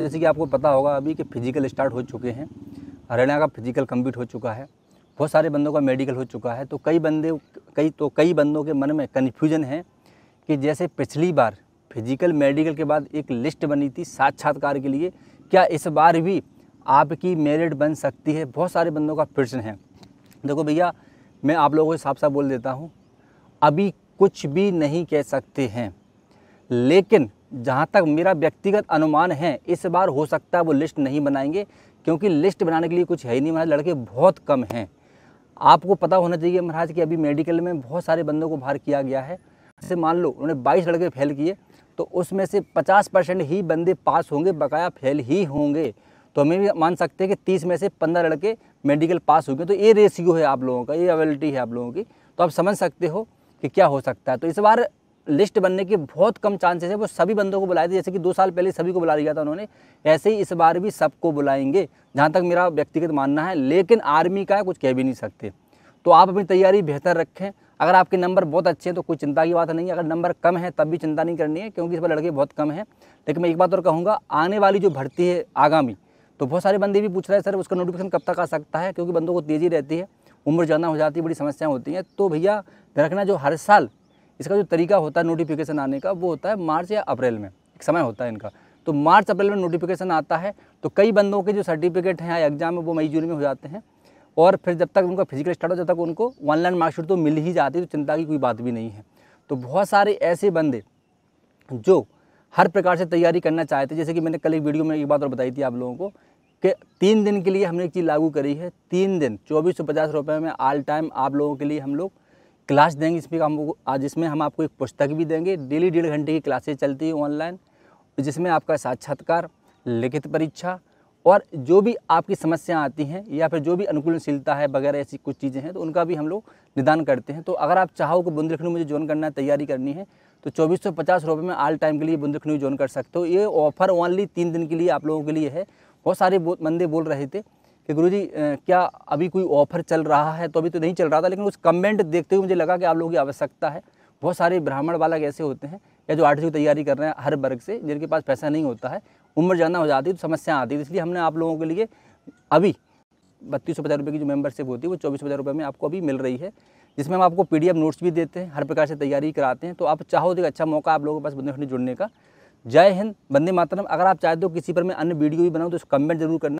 तो जैसे कि आपको पता होगा अभी कि फिजिकल स्टार्ट हो चुके हैं हरियाणा का फिजिकल कम्प्लीट हो चुका है बहुत सारे बंदों का मेडिकल हो चुका है तो कई बंदे कई तो कई बंदों के मन में कन्फ्यूजन है कि जैसे पिछली बार फिजिकल मेडिकल के बाद एक लिस्ट बनी थी साक्षात्कार के लिए क्या इस बार भी आपकी मेरिट बन सकती है बहुत सारे बंदों का प्रश्न है देखो भैया मैं आप लोगों को साफ साफ बोल देता हूँ अभी कुछ भी नहीं कह सकते हैं लेकिन जहाँ तक मेरा व्यक्तिगत अनुमान है इस बार हो सकता है वो लिस्ट नहीं बनाएंगे क्योंकि लिस्ट बनाने के लिए कुछ है ही नहीं महाराज लड़के बहुत कम हैं आपको पता होना चाहिए महाराज कि अभी मेडिकल में बहुत सारे बंदों को बाहर किया गया है जैसे मान लो उन्होंने बाईस लड़के फेल किए तो उसमें से पचास परसेंट ही बंदे पास होंगे बकाया फेल ही होंगे तो हमें भी मान सकते हैं कि तीस में से पंद्रह लड़के मेडिकल पास हो गए तो ये रेशियो है आप लोगों का ये अवेलिटी है आप लोगों की तो आप समझ सकते हो कि क्या हो सकता है तो इस बार लिस्ट बनने के बहुत कम चांसेस है वो सभी बंदों को बुलाए थे जैसे कि दो साल पहले सभी को बुला दिया था उन्होंने ऐसे ही इस बार भी सबको बुलाएंगे जहाँ तक मेरा व्यक्तिगत मानना है लेकिन आर्मी का है कुछ कह भी नहीं सकते तो आप अपनी तैयारी बेहतर रखें अगर आपके नंबर बहुत अच्छे हैं तो कोई चिंता की बात नहीं है अगर नंबर कम है तब भी चिंता नहीं करनी है क्योंकि इस बार लड़के बहुत कम हैं लेकिन मैं एक बात और कहूँगा आने वाली जो भर्ती है आगामी तो बहुत सारे बंदे भी पूछ रहे हैं सर उसका नोटिफिकेशन कब तक आ सकता है क्योंकि बंदों को तेज़ी रहती है उम्र ज़्यादा हो जाती है बड़ी समस्याएं होती हैं तो भैया रखना जो हर साल इसका जो तरीका होता है नोटिफिकेशन आने का वो होता है मार्च या अप्रैल में एक समय होता है इनका तो मार्च अप्रैल में नोटिफिकेशन आता है तो कई बंदों के जो सर्टिफिकेट हैं या एग्ज़ाम है वो मई जून में हो जाते हैं और फिर जब तक उनका फिजिकल स्टार्ट हो जब तक उनको ऑनलाइन मार्कशीट तो मिल ही जाती है तो चिंता की कोई बात भी नहीं है तो बहुत सारे ऐसे बंदे जो हर प्रकार से तैयारी करना चाहते हैं जैसे कि मैंने कल एक वीडियो में एक बात और बताई थी आप लोगों को कि तीन दिन के लिए हमने एक चीज़ लागू करी है तीन दिन चौबीस सौ पचास रुपये में आल टाइम आप लोगों के लिए हम लोग क्लास देंगे इसमें हम आज इसमें हम आपको एक पुस्तक भी देंगे डेली डेढ़ घंटे की क्लासेज चलती है ऑनलाइन जिसमें आपका साक्षात्कार लिखित परीक्षा और जो भी आपकी समस्याएं आती हैं या फिर जो भी अनुकूलनशीलता है वगैरह ऐसी कुछ चीज़ें हैं तो उनका भी हम लोग निदान करते हैं तो अगर आप चाहो कि बुंदेलखंड मुझे ज्वाइन करना है तैयारी करनी है तो चौबीस सौ पचास रुपये में आल टाइम के लिए बुंदेलखंड ज्वाइन कर सकते हो ये ऑफर ओनली तीन दिन के लिए आप लोगों के लिए है बहुत सारे बंदे बोल रहे थे कि गुरु जी क्या अभी कोई ऑफर चल रहा है तो अभी तो नहीं चल रहा था लेकिन उस कमेंट देखते हुए मुझे लगा कि आप लोगों की आवश्यकता है बहुत सारे ब्राह्मण बालक ऐसे होते हैं या जो आर्टिस्ट तैयारी कर रहे हैं हर वर्ग से जिनके पास पैसा नहीं होता है उम्र ज़्यादा हो जाती है तो समस्या आती है तो इसलिए हमने आप लोगों के लिए अभी बत्तीस सौ रुपये की जो मेंबरशिप होती है वो चौबीस हज़ार रुपये में आपको अभी मिल रही है जिसमें हम आपको पी नोट्स भी देते हैं हर प्रकार से तैयारी कराते हैं तो आप चाहो तो एक अच्छा मौका आप लोगों के पास बंदे जुड़ने का जय हिंद बंदे मातरम अगर आप चाहते हो किसी पर मैं अन्य वीडियो भी बनाऊँ तो कमेंट जरूर करना